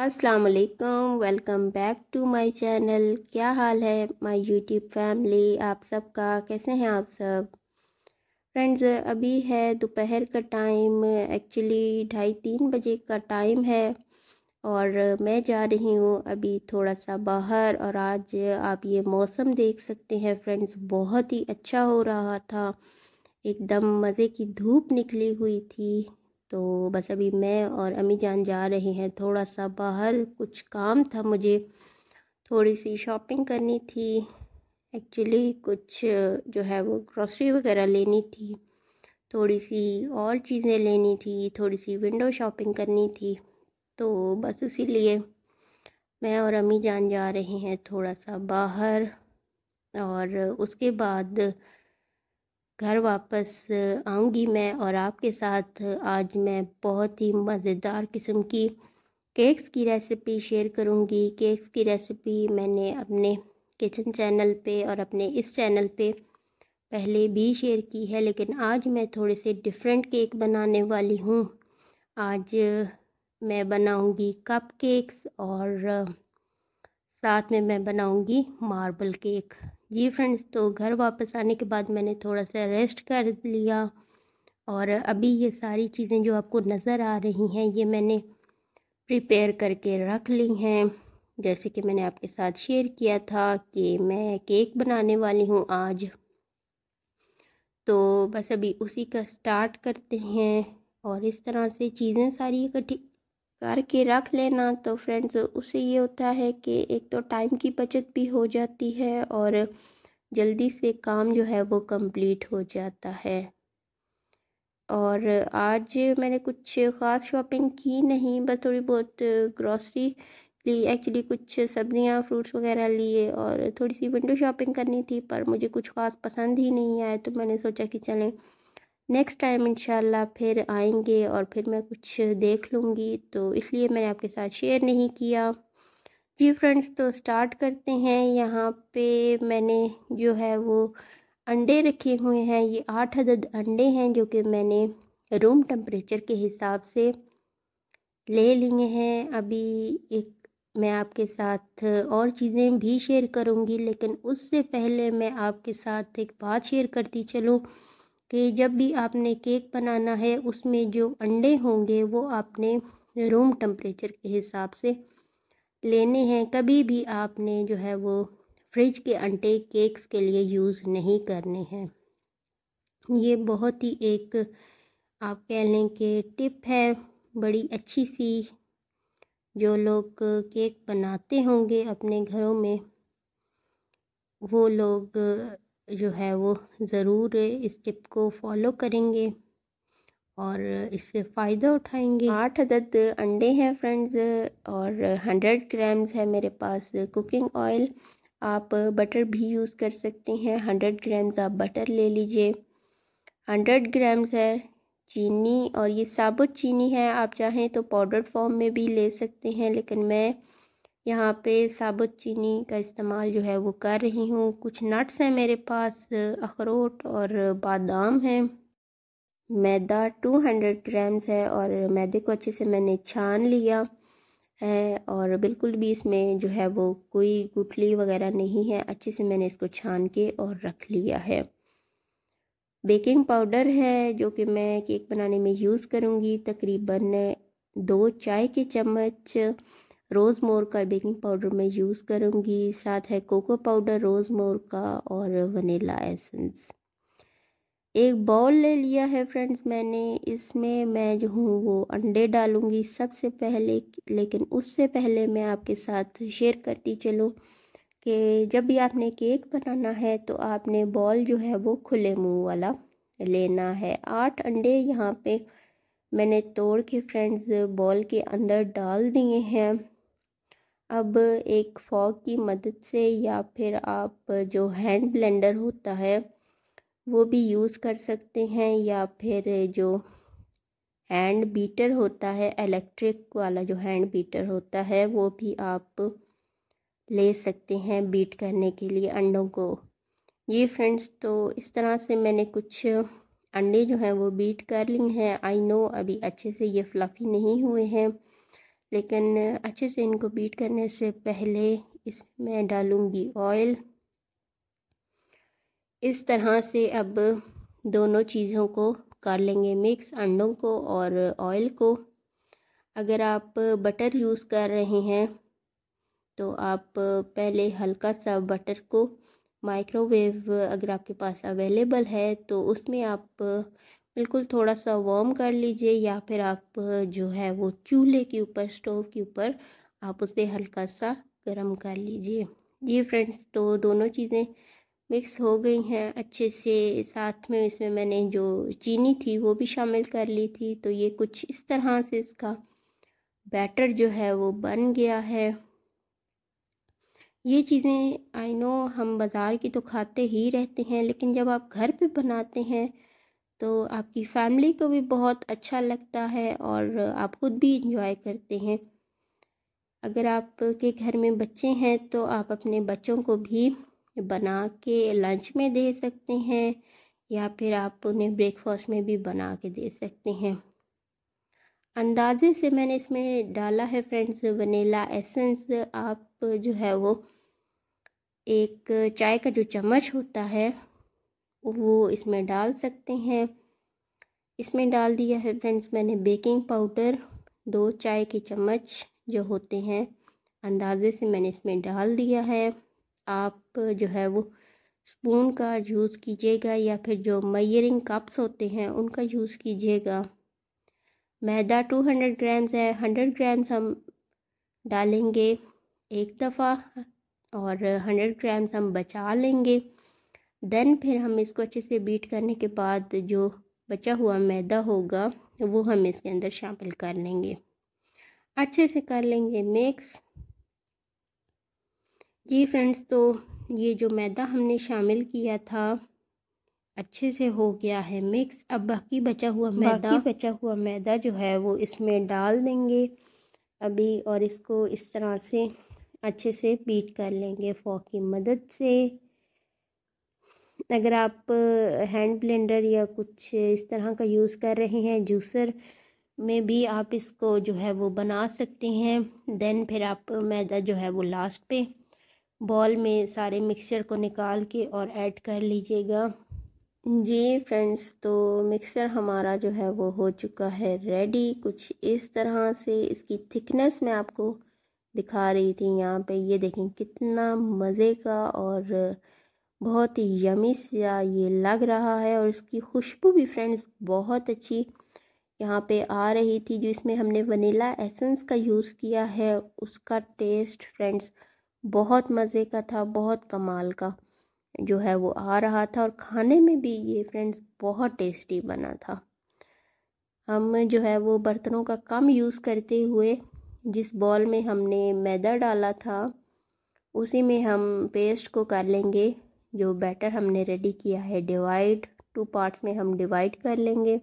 अस्सलाम वालेकुम welcome back to my channel क्या हाल है माय यूट्यूब फैमिली आप सबका कैसे हैं आप सब फ्रेंड्स अभी है दोपहर का टाइम एक्चुअली ढाई तीन बजे का टाइम है और मैं जा रही हूँ अभी थोड़ा सा बाहर और आज आप ये मौसम देख सकते हैं फ्रेंड्स बहुत ही अच्छा हो रहा था एकदम मज़े की धूप निकली हुई थी तो बस अभी मैं और अम्मी जान जा रहे हैं थोड़ा सा बाहर कुछ काम था मुझे थोड़ी सी शॉपिंग करनी थी एक्चुअली कुछ जो है वो ग्रॉसरी वगैरह लेनी थी थोड़ी सी और चीज़ें लेनी थी थोड़ी सी विंडो शॉपिंग करनी थी तो बस उसी लिए मैं और अम्मी जान जा रहे हैं थोड़ा सा बाहर और उसके बाद घर वापस आऊँगी मैं और आपके साथ आज मैं बहुत ही मज़ेदार किस्म की केक्स की रेसिपी शेयर करूँगी केक्स की रेसिपी मैंने अपने किचन चैनल पे और अपने इस चैनल पे पहले भी शेयर की है लेकिन आज मैं थोड़े से डिफरेंट केक बनाने वाली हूँ आज मैं बनाऊँगी कप केक्स और साथ में मैं बनाऊँगी मार्बल केक जी फ्रेंड्स तो घर वापस आने के बाद मैंने थोड़ा सा रेस्ट कर लिया और अभी ये सारी चीज़ें जो आपको नज़र आ रही हैं ये मैंने प्रिपेयर करके रख ली हैं जैसे कि मैंने आपके साथ शेयर किया था कि मैं केक बनाने वाली हूँ आज तो बस अभी उसी का स्टार्ट करते हैं और इस तरह से चीज़ें सारी इकट्ठी करके रख लेना तो फ्रेंड्स उससे ये होता है कि एक तो टाइम की बचत भी हो जाती है और जल्दी से काम जो है वो कंप्लीट हो जाता है और आज मैंने कुछ ख़ास शॉपिंग की नहीं बस थोड़ी बहुत ग्रॉसरी ली एक्चुअली कुछ सब्जियां फ्रूट्स वगैरह लिए और थोड़ी सी विंडो शॉपिंग करनी थी पर मुझे कुछ ख़ास पसंद ही नहीं आया तो मैंने सोचा कि चलें नेक्स्ट टाइम इंशाल्लाह फिर आएंगे और फिर मैं कुछ देख लूँगी तो इसलिए मैंने आपके साथ शेयर नहीं किया जी फ्रेंड्स तो स्टार्ट करते हैं यहाँ पे मैंने जो है वो अंडे रखे हुए हैं ये आठ हद अंडे हैं जो कि मैंने रूम टेम्परेचर के हिसाब से ले लिए हैं अभी एक मैं आपके साथ और चीज़ें भी शेयर करूँगी लेकिन उससे पहले मैं आपके साथ एक बात शेयर करती चलूँ कि जब भी आपने केक बनाना है उसमें जो अंडे होंगे वो आपने रूम टेम्परेचर के हिसाब से लेने हैं कभी भी आपने जो है वो फ्रिज के अंडे केक्स के लिए यूज़ नहीं करने हैं ये बहुत ही एक आप कह लें कि टिप है बड़ी अच्छी सी जो लोग केक बनाते होंगे अपने घरों में वो लोग जो है वो ज़रूर इस टिप को फॉलो करेंगे और इससे फ़ायदा उठाएंगे आठ अदद अंडे हैं फ्रेंड्स और हंड्रेड ग्राम्स है मेरे पास कुकिंग ऑयल आप बटर भी यूज़ कर सकते हैं हंड्रेड ग्राम्स आप बटर ले लीजिए हंड्रेड ग्राम्स है चीनी और ये साबुत चीनी है आप चाहें तो पाउडर फॉर्म में भी ले सकते हैं लेकिन मैं यहाँ पे साबुत चीनी का इस्तेमाल जो है वो कर रही हूँ कुछ नट्स हैं मेरे पास अखरोट और बादाम हैं मैदा 200 ग्राम्स है और मैदे को अच्छे से मैंने छान लिया है और बिल्कुल भी इसमें जो है वो कोई गुठली वगैरह नहीं है अच्छे से मैंने इसको छान के और रख लिया है बेकिंग पाउडर है जो कि मैं केक बनाने में यूज़ करूँगी तकरीबन दो चाय के चम्मच रोज़ मोर का बेकिंग पाउडर मैं यूज़ करूँगी साथ है कोको पाउडर रोज़ मोर का और वनीला एसेंस एक बाउल ले लिया है फ्रेंड्स मैंने इसमें मैं जो हूँ वो अंडे डालूँगी सबसे पहले लेकिन उससे पहले मैं आपके साथ शेयर करती चलूँ कि जब भी आपने केक बनाना है तो आपने बॉल जो है वो खुले मुंह वाला लेना है आठ अंडे यहाँ पे मैंने तोड़ के फ्रेंड्स बॉल के अंदर डाल दिए हैं अब एक फॉग की मदद से या फिर आप जो हैंड ब्लेंडर होता है वो भी यूज़ कर सकते हैं या फिर जो हैंड बीटर होता है इलेक्ट्रिक वाला जो हैंड बीटर होता है वो भी आप ले सकते हैं बीट करने के लिए अंडों को ये फ्रेंड्स तो इस तरह से मैंने कुछ अंडे जो हैं वो बीट कर लिए हैं आई नो अभी अच्छे से ये फ्लफ़ी नहीं हुए हैं लेकिन अच्छे से इनको बीट करने से पहले इसमें डालूँगी ऑयल इस तरह से अब दोनों चीज़ों को कर लेंगे मिक्स अंडों को और ऑयल को अगर आप बटर यूज़ कर रहे हैं तो आप पहले हल्का सा बटर को माइक्रोवेव अगर आपके पास अवेलेबल है तो उसमें आप बिल्कुल थोड़ा सा वॉर्म कर लीजिए या फिर आप जो है वो चूल्हे के ऊपर स्टोव के ऊपर आप उसे हल्का सा गर्म कर लीजिए ये फ्रेंड्स तो दोनों चीज़ें मिक्स हो गई हैं अच्छे से साथ में इसमें मैंने जो चीनी थी वो भी शामिल कर ली थी तो ये कुछ इस तरह से इसका बैटर जो है वो बन गया है ये चीज़ें आई नो हम बाज़ार की तो खाते ही रहते हैं लेकिन जब आप घर पे बनाते हैं तो आपकी फैमिली को भी बहुत अच्छा लगता है और आप खुद भी इंजॉय करते हैं अगर आपके घर में बच्चे हैं तो आप अपने बच्चों को भी बना के लंच में दे सकते हैं या फिर आप उन्हें ब्रेकफास्ट में भी बना के दे सकते हैं अंदाजे से मैंने इसमें डाला है फ्रेंड्स वनीला एसेंस आप जो है वो एक चाय का जो चम्मच होता है वो इसमें डाल सकते हैं इसमें डाल दिया है फ्रेंड्स मैंने बेकिंग पाउडर दो चाय के चम्मच जो होते हैं अंदाज़े से मैंने इसमें डाल दिया है आप जो है वो स्पून का यूज़ कीजिएगा या फिर जो मयरिंग कप्स होते हैं उनका यूज़ कीजिएगा मैदा टू हंड्रेड ग्राम्स है हंड्रेड ग्राम्स हम डालेंगे एक दफ़ा और हंड्रेड ग्राम्स हम बचा लेंगे देन फिर हम इसको अच्छे से बीट करने के बाद जो बचा हुआ मैदा होगा वो हम इसके अंदर शामिल कर लेंगे अच्छे से कर लेंगे मिक्स जी फ्रेंड्स तो ये जो मैदा हमने शामिल किया था अच्छे से हो गया है मिक्स अब बाकी बचा हुआ मैदा बाकी बचा हुआ मैदा जो है वो इसमें डाल देंगे अभी और इसको इस तरह से अच्छे से बीट कर लेंगे फॉक की मदद से अगर आप हैंड ब्लेंडर या कुछ इस तरह का यूज़ कर रहे हैं जूसर में भी आप इसको जो है वो बना सकते हैं देन फिर आप मैदा जो है वो लास्ट पे बॉल में सारे मिक्सचर को निकाल के और ऐड कर लीजिएगा जी फ्रेंड्स तो मिक्सचर हमारा जो है वो हो चुका है रेडी कुछ इस तरह से इसकी थिकनेस मैं आपको दिखा रही थी यहाँ पे ये देखें कितना मज़े का और बहुत ही यमी सा ये लग रहा है और इसकी खुशबू भी फ्रेंड्स बहुत अच्छी यहाँ पे आ रही थी जो इसमें हमने वनीला एसेंस का यूज़ किया है उसका टेस्ट फ्रेंड्स बहुत मज़े का था बहुत कमाल का जो है वो आ रहा था और खाने में भी ये फ्रेंड्स बहुत टेस्टी बना था हम जो है वो बर्तनों का कम यूज़ करते हुए जिस बॉल में हमने मैदा डाला था उसी में हम पेस्ट को कर लेंगे जो बैटर हमने रेडी किया है डिवाइड टू पार्ट्स में हम डिवाइड कर लेंगे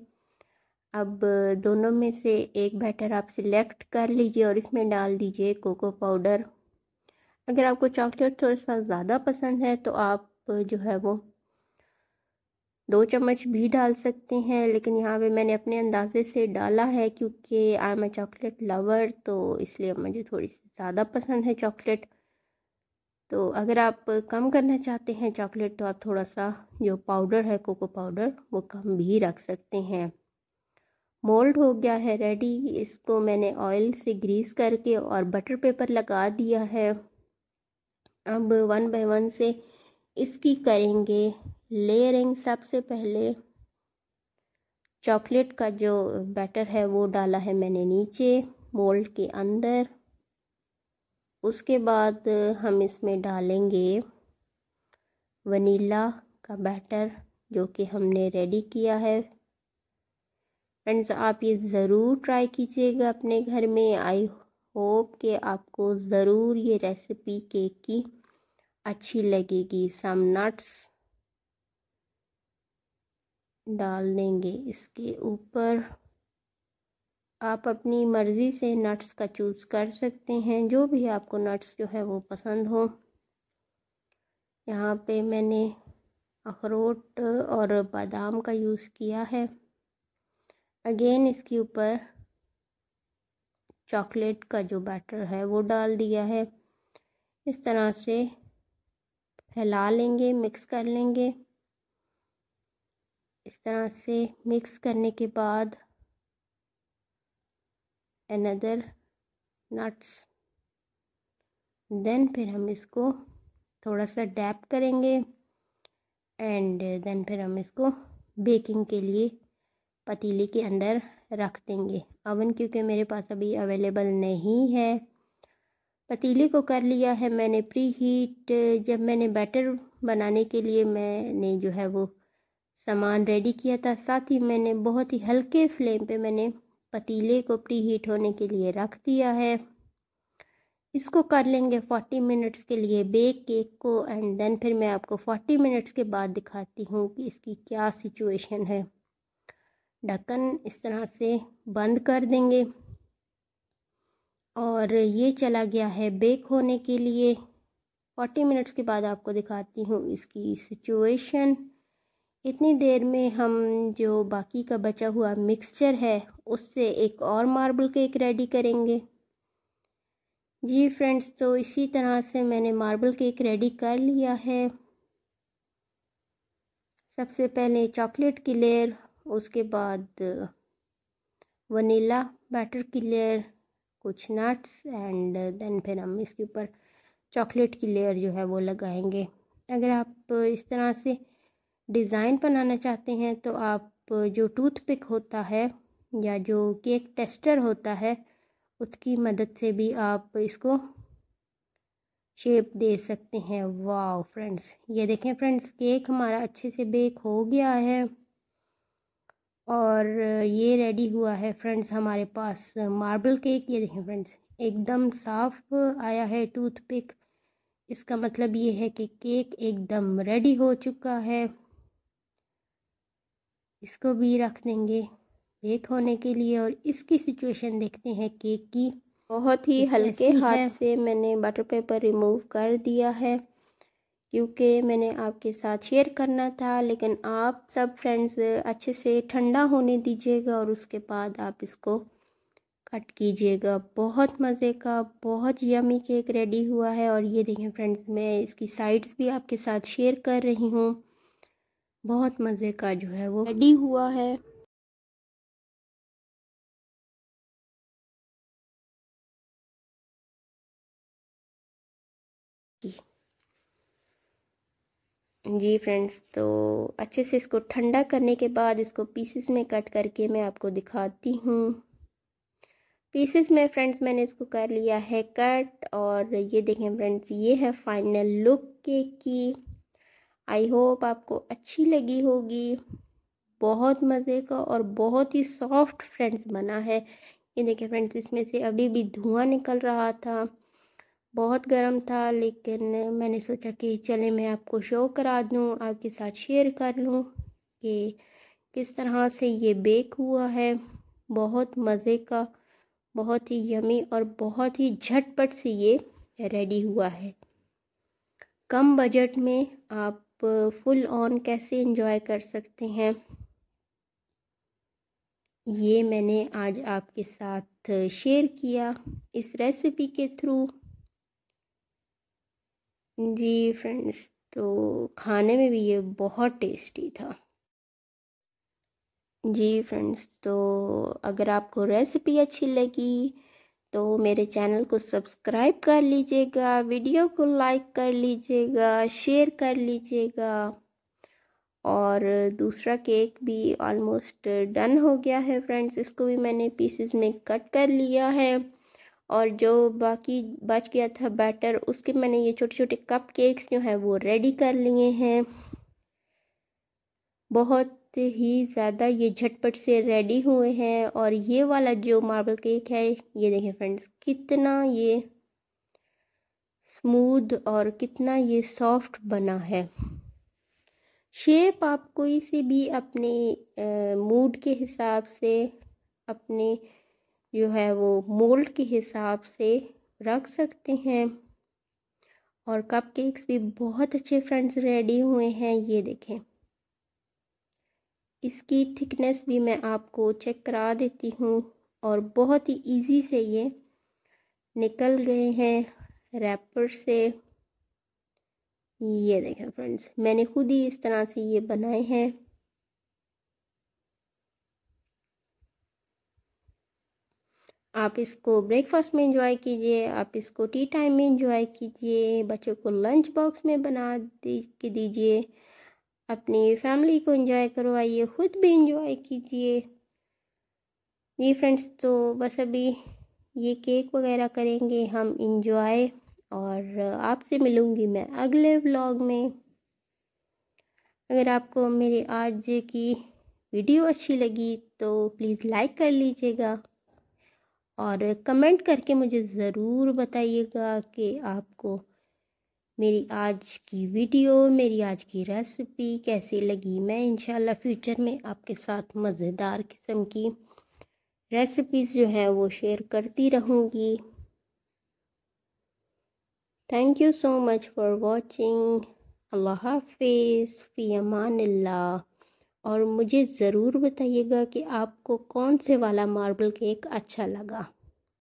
अब दोनों में से एक बैटर आप सिलेक्ट कर लीजिए और इसमें डाल दीजिए कोको पाउडर अगर आपको चॉकलेट थोड़ा सा ज़्यादा पसंद है तो आप जो है वो दो चम्मच भी डाल सकते हैं लेकिन यहाँ पे मैंने अपने अंदाजे से डाला है क्योंकि I am a chocolate lover तो इसलिए मुझे थोड़ी सी ज़्यादा पसंद है चॉकलेट तो अगर आप कम करना चाहते हैं चॉकलेट तो आप थोड़ा सा जो पाउडर है कोको पाउडर वो कम भी रख सकते हैं मोल्ड हो गया है रेडी इसको मैंने ऑयल से ग्रीस करके और बटर पेपर लगा दिया है अब वन बाय वन से इसकी करेंगे लेयरिंग सबसे पहले चॉकलेट का जो बैटर है वो डाला है मैंने नीचे मोल्ड के अंदर उसके बाद हम इसमें डालेंगे वनीला का बैटर जो कि हमने रेडी किया है फ्रेंड्स आप ये ज़रूर ट्राई कीजिएगा अपने घर में आई होप कि आपको ज़रूर ये रेसिपी केक की अच्छी लगेगी सम नट्स डाल देंगे इसके ऊपर आप अपनी मर्ज़ी से नट्स का चूज़ कर सकते हैं जो भी आपको नट्स जो है वो पसंद हो यहाँ पे मैंने अखरोट और बादाम का यूज़ किया है अगेन इसके ऊपर चॉकलेट का जो बैटर है वो डाल दिया है इस तरह से फैला लेंगे मिक्स कर लेंगे इस तरह से मिक्स करने के बाद अनदर नट्स देन फिर हम इसको थोड़ा सा डैप करेंगे एंड देन फिर हम इसको बेकिंग के लिए पतीले के अंदर रख देंगे अवन क्योंकि मेरे पास अभी अवेलेबल नहीं है पतीले को कर लिया है मैंने प्री हीट जब मैंने बैटर बनाने के लिए मैंने जो है वो सामान रेडी किया था साथ ही मैंने बहुत ही हल्के फ्लेम पे मैंने पतीले को प्री हीट होने के लिए रख दिया है इसको कर लेंगे 40 मिनट्स के लिए बेक केक को एंड देन फिर मैं आपको 40 मिनट्स के बाद दिखाती हूँ कि इसकी क्या सिचुएशन है ढक्कन इस तरह से बंद कर देंगे और ये चला गया है बेक होने के लिए 40 मिनट्स के बाद आपको दिखाती हूँ इसकी सिचुएशन इतनी देर में हम जो बाकी का बचा हुआ मिक्सचर है उससे एक और मार्बल केक रेडी करेंगे जी फ्रेंड्स तो इसी तरह से मैंने मार्बल केक रेडी कर लिया है सबसे पहले चॉकलेट की लेयर उसके बाद वनीला बैटर की लेयर कुछ नट्स एंड देन फिर हम इसके ऊपर चॉकलेट की लेयर जो है वो लगाएंगे अगर आप इस तरह से डिज़ाइन बनाना चाहते हैं तो आप जो टूथपिक होता है या जो केक टेस्टर होता है उसकी मदद से भी आप इसको शेप दे सकते हैं वाह फ्रेंड्स ये देखें फ्रेंड्स केक हमारा अच्छे से बेक हो गया है और ये रेडी हुआ है फ्रेंड्स हमारे पास मार्बल केक ये देखें फ्रेंड्स एकदम साफ आया है टूथपिक इसका मतलब ये है कि केक एकदम रेडी हो चुका है इसको भी रख देंगे बेक होने के लिए और इसकी सिचुएशन देखते हैं केक की बहुत ही हल्के हाथ से मैंने बटर पेपर रिमूव कर दिया है क्योंकि मैंने आपके साथ शेयर करना था लेकिन आप सब फ्रेंड्स अच्छे से ठंडा होने दीजिएगा और उसके बाद आप इसको कट कीजिएगा बहुत मज़े का बहुत यमी केक रेडी हुआ है और ये देखें फ्रेंड्स मैं इसकी साइड्स भी आपके साथ शेयर कर रही हूँ बहुत मज़े का जो है वो रेडी हुआ है जी फ्रेंड्स तो अच्छे से इसको ठंडा करने के बाद इसको पीसेस में कट करके मैं आपको दिखाती हूँ पीसेस में फ्रेंड्स मैंने इसको कर लिया है कट और ये देखें फ्रेंड्स ये है फाइनल लुक केक की आई होप आपको अच्छी लगी होगी बहुत मज़े का और बहुत ही सॉफ्ट फ्रेंड्स बना है ये देखिए फ्रेंड्स इसमें से अभी भी धुआं निकल रहा था बहुत गर्म था लेकिन मैंने सोचा कि चले मैं आपको शो करा दूँ आपके साथ शेयर कर लूँ कि किस तरह से ये बेक हुआ है बहुत मज़े का बहुत ही यमी और बहुत ही झटपट से ये रेडी हुआ है कम बजट में आप आप फुल ऑन कैसे इंजॉय कर सकते हैं ये मैंने आज आपके साथ शेयर किया इस रेसिपी के थ्रू जी फ्रेंड्स तो खाने में भी ये बहुत टेस्टी था जी फ्रेंड्स तो अगर आपको रेसिपी अच्छी लगी तो मेरे चैनल को सब्सक्राइब कर लीजिएगा वीडियो को लाइक कर लीजिएगा शेयर कर लीजिएगा और दूसरा केक भी ऑलमोस्ट डन हो गया है फ्रेंड्स इसको भी मैंने पीसेस में कट कर लिया है और जो बाकी बच गया था बैटर उसके मैंने ये छोटे छोटे कप केक्स जो हैं वो रेडी कर लिए हैं बहुत से ही ज़्यादा ये झटपट से रेडी हुए हैं और ये वाला जो मार्बल केक है ये देखें फ्रेंड्स कितना ये स्मूथ और कितना ये सॉफ्ट बना है शेप आप कोई से भी अपने मूड के हिसाब से अपने जो है वो मोल्ड के हिसाब से रख सकते हैं और कपकेक्स भी बहुत अच्छे फ्रेंड्स रेडी हुए हैं ये देखें इसकी थिकनेस भी मैं आपको चेक करा देती हूँ और बहुत ही इजी से ये निकल गए हैं रैपर से ये देखें फ्रेंड्स मैंने खुद ही इस तरह से ये बनाए हैं आप इसको ब्रेकफास्ट में इंजॉय कीजिए आप इसको टी टाइम में इंजॉय कीजिए बच्चों को लंच बॉक्स में बना दी के दीजिए अपनी फैमिली को एंजॉय करवाइए ख़ुद भी एंजॉय कीजिए जी फ्रेंड्स तो बस अभी ये केक वगैरह करेंगे हम इंजॉय और आपसे मिलूँगी मैं अगले व्लॉग में अगर आपको मेरे आज की वीडियो अच्छी लगी तो प्लीज़ लाइक कर लीजिएगा और कमेंट करके मुझे ज़रूर बताइएगा कि आपको मेरी आज की वीडियो मेरी आज की रेसिपी कैसी लगी मैं इंशाल्लाह फ्यूचर में आपके साथ मज़ेदार किस्म की रेसिपीज़ जो हैं वो शेयर करती रहूँगी thank you so much for watching अल्लाह हाफिज़ फ़ी अमान और मुझे ज़रूर बताइएगा कि आपको कौन से वाला मार्बल केक अच्छा लगा